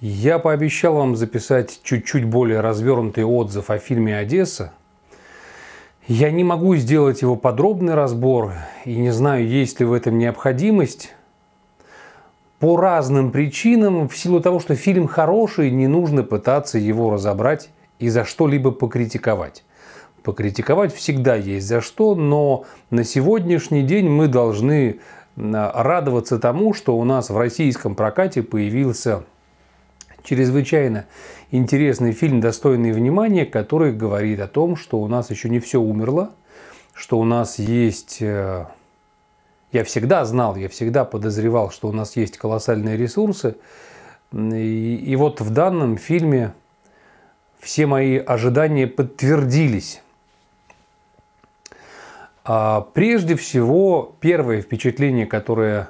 Я пообещал вам записать чуть-чуть более развернутый отзыв о фильме «Одесса». Я не могу сделать его подробный разбор и не знаю, есть ли в этом необходимость. По разным причинам, в силу того, что фильм хороший, не нужно пытаться его разобрать и за что-либо покритиковать. Покритиковать всегда есть за что, но на сегодняшний день мы должны а, радоваться тому, что у нас в российском прокате появился чрезвычайно интересный фильм, достойный внимания, который говорит о том, что у нас еще не все умерло, что у нас есть... Э, я всегда знал, я всегда подозревал, что у нас есть колоссальные ресурсы. И, вот в данном фильме все мои ожидания подтвердились. А прежде всего, первое впечатление, которое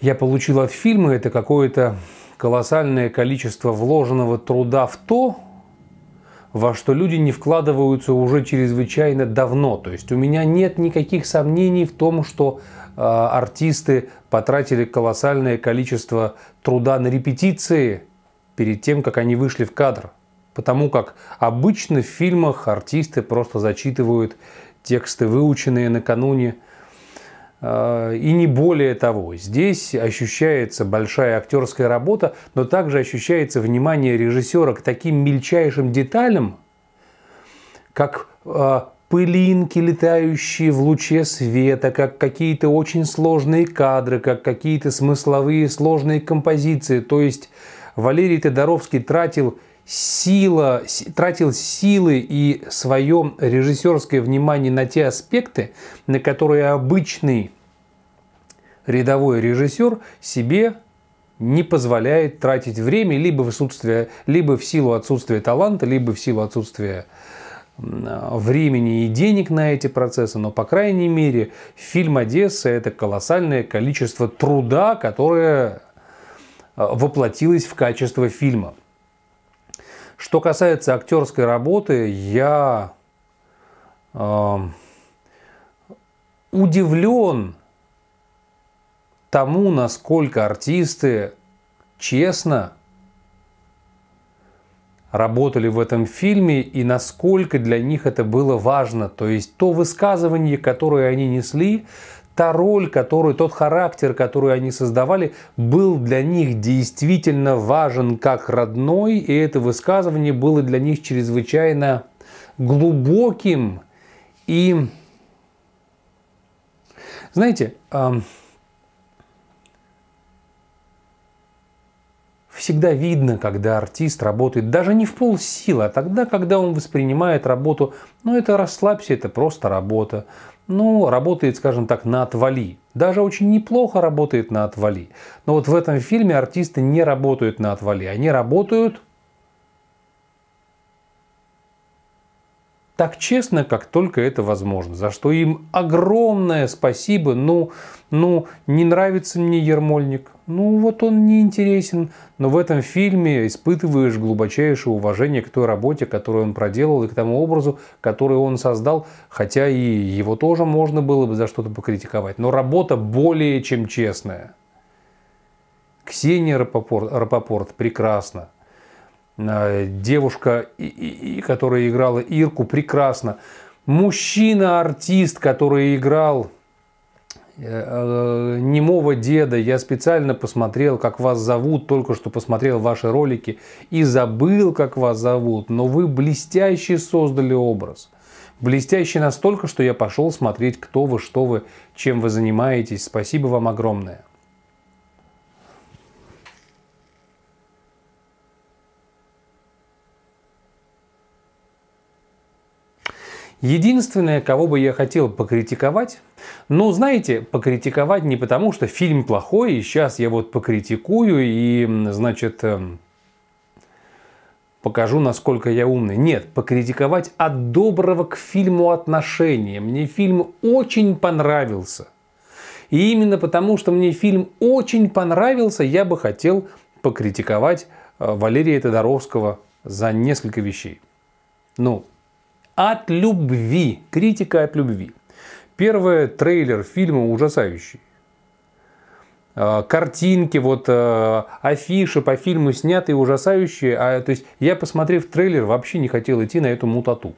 я получил от фильма, это какое-то колоссальное количество вложенного труда в то, во что люди не вкладываются уже чрезвычайно давно. То есть у меня нет никаких сомнений в том, что э, артисты потратили колоссальное количество труда на репетиции перед тем, как они вышли в кадр. Потому как обычно в фильмах артисты просто зачитывают тексты, выученные накануне, Э, и не более того, здесь ощущается большая актерская работа, но также ощущается внимание режиссера к таким мельчайшим деталям, как э, пылинки, летающие в луче света, как какие-то очень сложные кадры, как какие-то смысловые сложные композиции. То есть Валерий Тодоровский тратил сила, тратил силы и свое режиссерское внимание на те аспекты, на которые обычный рядовой режиссер себе не позволяет тратить время либо в, отсутствие, либо в силу отсутствия таланта, либо в силу отсутствия времени и денег на эти процессы, но, по крайней мере, фильм «Одесса» – это колоссальное количество труда, которое э, воплотилось в качество фильма – что касается актерской работы, я э, удивлен тому, насколько артисты честно работали в этом фильме и насколько для них это было важно. То есть то высказывание, которое они несли, та роль, которую, тот характер, который они создавали, был для них действительно важен как родной, и это высказывание было для них чрезвычайно глубоким и... Знаете, всегда видно, когда артист работает даже не в полсилы, а тогда, когда он воспринимает работу, ну это расслабься, это просто работа ну, работает, скажем так, на отвали. Даже очень неплохо работает на отвали. Но вот в этом фильме артисты не работают на отвали. Они работают так честно, как только это возможно. За что им огромное спасибо. Ну, ну, не нравится мне Ермольник. Ну, вот он не интересен. Но в этом фильме испытываешь глубочайшее уважение к той работе, которую он проделал, и к тому образу, который он создал. Хотя и его тоже можно было бы за что-то покритиковать. Но работа более чем честная. Ксения Рапопорт, Рапопорт прекрасно. Э, девушка, которая играла Ирку, прекрасно. Мужчина-артист, который играл э, э, немого деда, я специально посмотрел, как вас зовут, только что посмотрел ваши ролики и забыл, как вас зовут, но вы блестяще создали образ. Блестяще настолько, что я пошел смотреть, кто вы, что вы, чем вы занимаетесь. Спасибо вам огромное. Единственное, кого бы я хотел покритиковать, ну, знаете, покритиковать не потому, что фильм плохой, и сейчас я вот покритикую, и, значит, эм, покажу, насколько я умный. Нет, покритиковать от доброго к фильму отношения. Мне фильм очень понравился. И именно потому, что мне фильм очень понравился, я бы хотел покритиковать э, Валерия Тодоровского за несколько вещей. Ну, от любви. Критика от любви. Первое, трейлер фильма ужасающий. А, картинки, вот а, афиши по фильму снятые ужасающие. А, то есть я, посмотрев трейлер, вообще не хотел идти на эту мутату.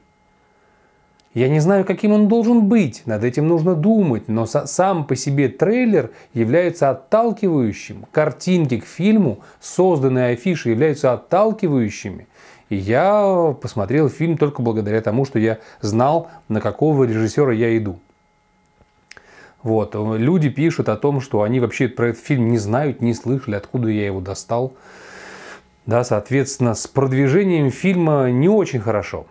Я не знаю, каким он должен быть, над этим нужно думать, но сам по себе трейлер является отталкивающим. Картинки к фильму, созданные афиши, являются отталкивающими. И я посмотрел фильм только благодаря тому, что я знал, на какого режиссера я иду. Вот. Люди пишут о том, что они вообще про этот фильм не знают, не слышали, откуда я его достал. Да, соответственно, с продвижением фильма не очень хорошо.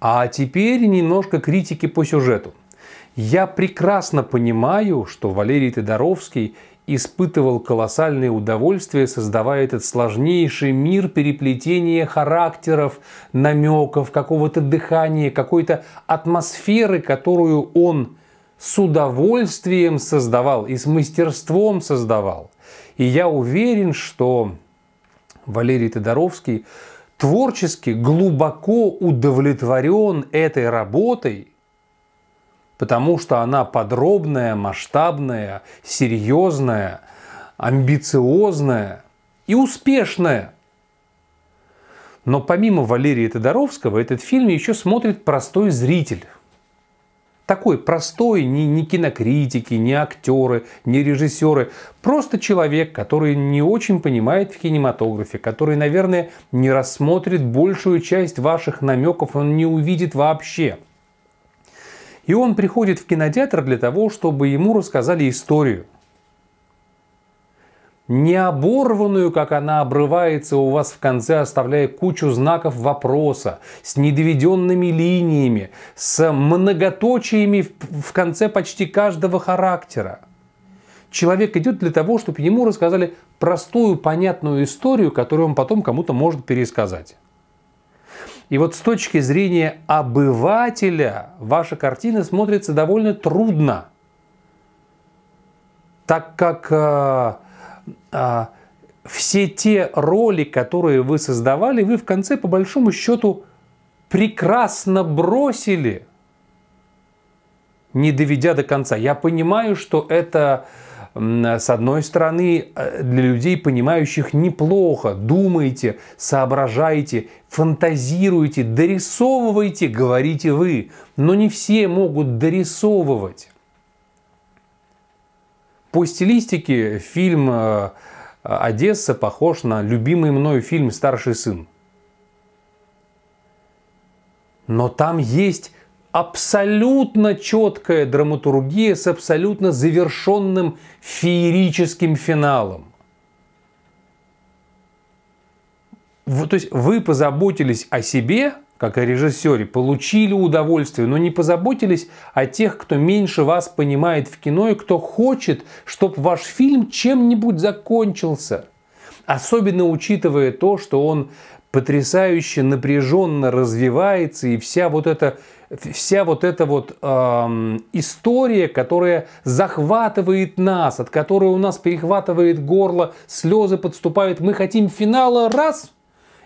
А теперь немножко критики по сюжету. Я прекрасно понимаю, что Валерий Тодоровский испытывал колоссальное удовольствие, создавая этот сложнейший мир переплетения характеров, намеков, какого-то дыхания, какой-то атмосферы, которую он с удовольствием создавал и с мастерством создавал. И я уверен, что Валерий Тодоровский творчески глубоко удовлетворен этой работой потому что она подробная, масштабная, серьезная, амбициозная и успешная. Но помимо Валерия Тодоровского этот фильм еще смотрит простой зритель. Такой простой, ни не кинокритики, ни актеры, ни режиссеры. Просто человек, который не очень понимает в кинематографе, который, наверное, не рассмотрит большую часть ваших намеков, он не увидит вообще – и он приходит в кинотеатр для того, чтобы ему рассказали историю. Не оборванную, как она обрывается у вас в конце, оставляя кучу знаков вопроса, с недоведенными линиями, с многоточиями в конце почти каждого характера. Человек идет для того, чтобы ему рассказали простую, понятную историю, которую он потом кому-то может пересказать. И вот с точки зрения обывателя ваша картина смотрится довольно трудно, так как э, э, все те роли, которые вы создавали, вы в конце по большому счету прекрасно бросили, не доведя до конца. Я понимаю, что это с одной стороны, э, для людей, понимающих неплохо, думаете, соображаете, фантазируете, дорисовываете, говорите вы, но не все могут дорисовывать. По стилистике фильм э, «Одесса» похож на любимый мною фильм «Старший сын». Но там есть абсолютно четкая драматургия с абсолютно завершенным феерическим финалом. Вы, то есть вы позаботились о себе, как о режиссере, получили удовольствие, но не позаботились о тех, кто меньше вас понимает в кино и кто хочет, чтобы ваш фильм чем-нибудь закончился. Особенно учитывая то, что он потрясающе напряженно развивается, и вся вот эта, вся вот, эта вот эм, история, которая захватывает нас, от которой у нас перехватывает горло, слезы подступают, мы хотим финала, раз,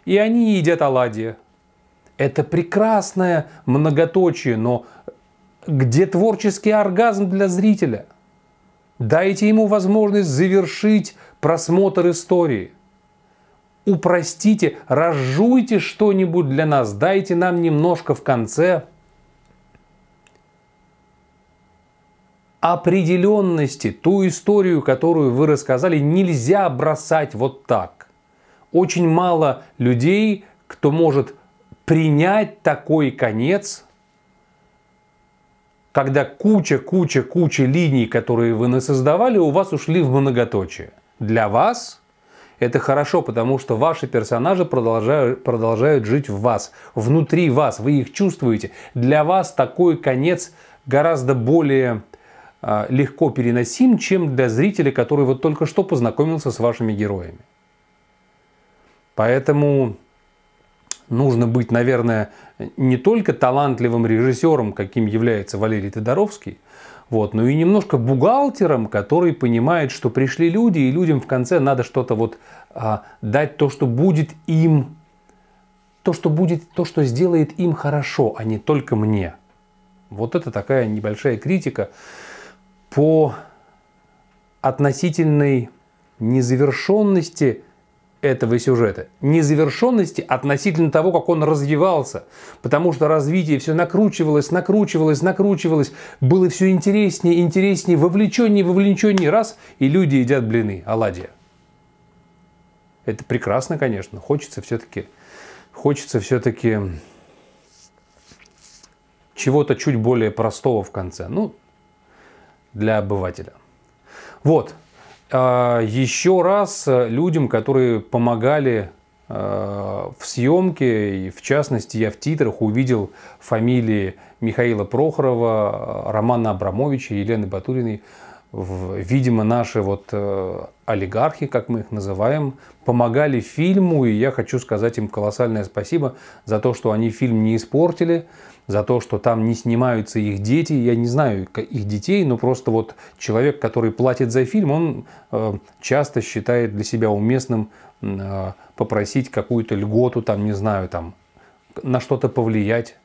и они едят оладьи. Это прекрасное многоточие, но где творческий оргазм для зрителя? Дайте ему возможность завершить просмотр истории упростите, разжуйте что-нибудь для нас, дайте нам немножко в конце определенности, ту историю, которую вы рассказали, нельзя бросать вот так. Очень мало людей, кто может принять такой конец, когда куча-куча-куча линий, которые вы насоздавали, у вас ушли в многоточие. Для вас – это хорошо, потому что ваши персонажи продолжают, продолжают жить в вас, внутри вас, вы их чувствуете. Для вас такой конец гораздо более а, легко переносим, чем для зрителя, который вот только что познакомился с вашими героями. Поэтому нужно быть, наверное, не только талантливым режиссером, каким является Валерий Тодоровский, вот. Ну и немножко бухгалтером, который понимает, что пришли люди, и людям в конце надо что-то вот а, дать то, что будет им, то, что будет, то, что сделает им хорошо, а не только мне. Вот это такая небольшая критика по относительной незавершенности этого сюжета. Незавершенности относительно того, как он развивался. Потому что развитие все накручивалось, накручивалось, накручивалось. Было все интереснее, интереснее, вовлеченнее, вовлеченнее. Раз, и люди едят блины, оладья. Это прекрасно, конечно. Хочется все-таки хочется все-таки чего-то чуть более простого в конце. Ну, для обывателя. Вот, а, еще раз людям, которые помогали а, в съемке, и в частности я в титрах увидел фамилии Михаила Прохорова, а, Романа Абрамовича, Елены Батуриной, видимо, наши вот э, олигархи, как мы их называем, помогали фильму, и я хочу сказать им колоссальное спасибо за то, что они фильм не испортили, за то, что там не снимаются их дети. Я не знаю их детей, но просто вот человек, который платит за фильм, он э, часто считает для себя уместным э, попросить какую-то льготу, там, не знаю, там, на что-то повлиять.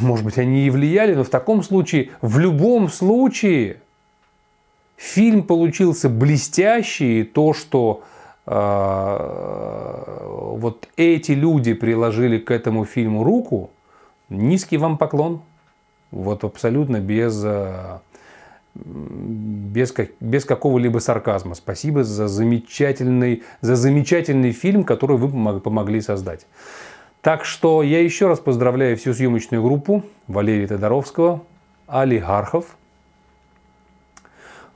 Может быть, они и влияли, но в таком случае, в любом случае, Фильм получился блестящий, и то, что э, вот эти люди приложили к этому фильму руку, низкий вам поклон. Вот абсолютно без, э, без, без какого-либо сарказма. Спасибо за замечательный, за замечательный фильм, который вы помогли создать. Так что я еще раз поздравляю всю съемочную группу Валерия Тодоровского, Али Гархов –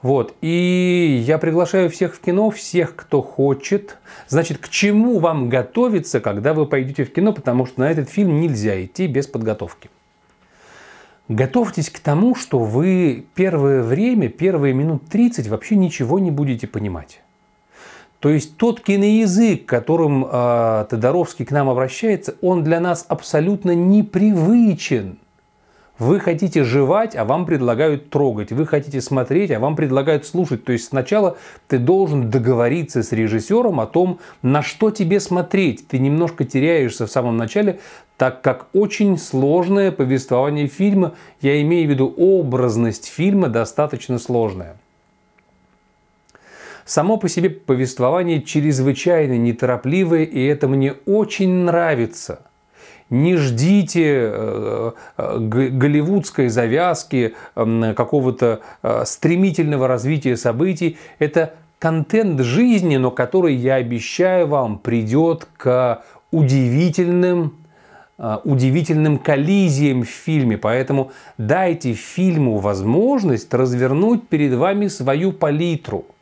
вот. И я приглашаю всех в кино, всех, кто хочет. Значит, к чему вам готовиться, когда вы пойдете в кино, потому что на этот фильм нельзя идти без подготовки. Готовьтесь к тому, что вы первое время, первые минут 30 вообще ничего не будете понимать. То есть тот киноязык, которым э, Тодоровский к нам обращается, он для нас абсолютно непривычен. Вы хотите жевать, а вам предлагают трогать. Вы хотите смотреть, а вам предлагают слушать. То есть сначала ты должен договориться с режиссером о том, на что тебе смотреть. Ты немножко теряешься в самом начале, так как очень сложное повествование фильма, я имею в виду образность фильма, достаточно сложная. Само по себе повествование чрезвычайно неторопливое, и это мне очень нравится – не ждите э, э, голливудской завязки, какого-то э, стремительного развития событий. Это контент жизни, но который, я обещаю вам, придет к удивительным удивительным коллизиям в фильме. Поэтому дайте фильму возможность развернуть перед вами свою палитру –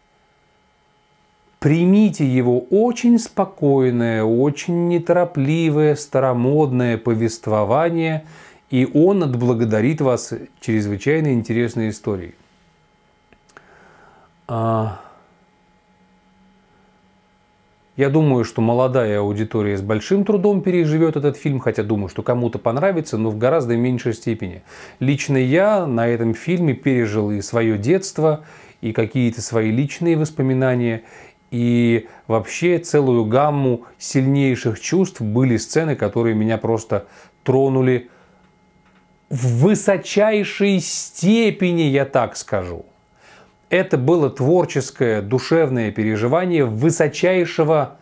Примите его очень спокойное, очень неторопливое, старомодное повествование, и он отблагодарит вас чрезвычайно интересной историей. А, я думаю, что молодая аудитория с большим трудом переживет этот фильм, хотя думаю, что кому-то понравится, но в гораздо меньшей степени. Лично я на этом фильме пережил и свое детство, и какие-то свои личные воспоминания, и вообще целую гамму сильнейших чувств были сцены, которые меня просто тронули в высочайшей степени, я так скажу. Это было творческое, душевное переживание высочайшего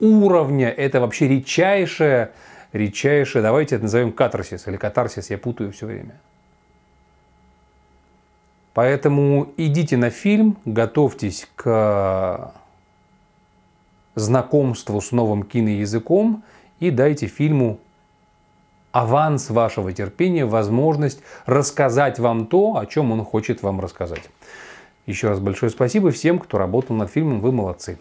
уровня. Это вообще редчайшее, редчайшее, давайте это назовем катарсис или катарсис, я путаю все время. Поэтому идите на фильм, готовьтесь к знакомству с новым киноязыком и дайте фильму аванс вашего терпения, возможность рассказать вам то, о чем он хочет вам рассказать. Еще раз большое спасибо всем, кто работал над фильмом. Вы молодцы.